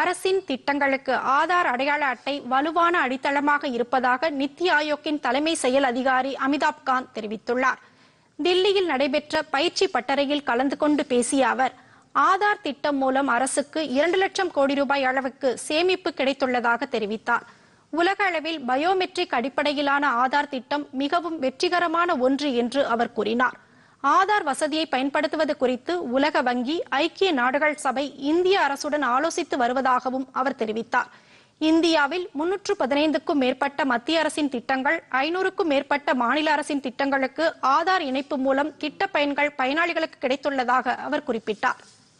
அரசின் திட்டங்களுக்கு ஆதார் அடையாள அட்டை வலுவான அடித்தளமாக இருப்பதாக நித்தி ஆயோக்கின் தலைமை செயல் அதிகாரி அமிதாப் காந்த் தெரிவித்துள்ளார் தில்லியில் நடைபெற்ற பயிற்சி பட்டறையில் கலந்து கொண்டு பேசிய அவர் ஆதார் திட்டம் மூலம் அரசுக்கு இரண்டு லட்சம் கோடி ரூபாய் அளவுக்கு சேமிப்பு கிடைத்துள்ளதாக தெரிவித்தார் உலக அளவில் பயோமெட்ரிக் அடிப்படையிலான ஆதார் திட்டம் மிகவும் வெற்றிகரமான ஒன்று என்று அவர் கூறினார் ஆதார் வசதியை பயன்படுத்துவது குறித்து உலக வங்கி ஐக்கிய நாடுகள் சபை இந்திய அரசுடன் ஆலோசித்து வருவதாகவும் அவர் தெரிவித்தார் இந்தியாவில் முன்னூற்று பதினைந்துக்கும் மேற்பட்ட மத்திய அரசின் திட்டங்கள் ஐநூறுக்கும் மேற்பட்ட மாநில அரசின் திட்டங்களுக்கு ஆதார் இணைப்பு மூலம் திட்ட பயன்கள் பயனாளிகளுக்கு கிடைத்துள்ளதாக அவர் குறிப்பிட்டார்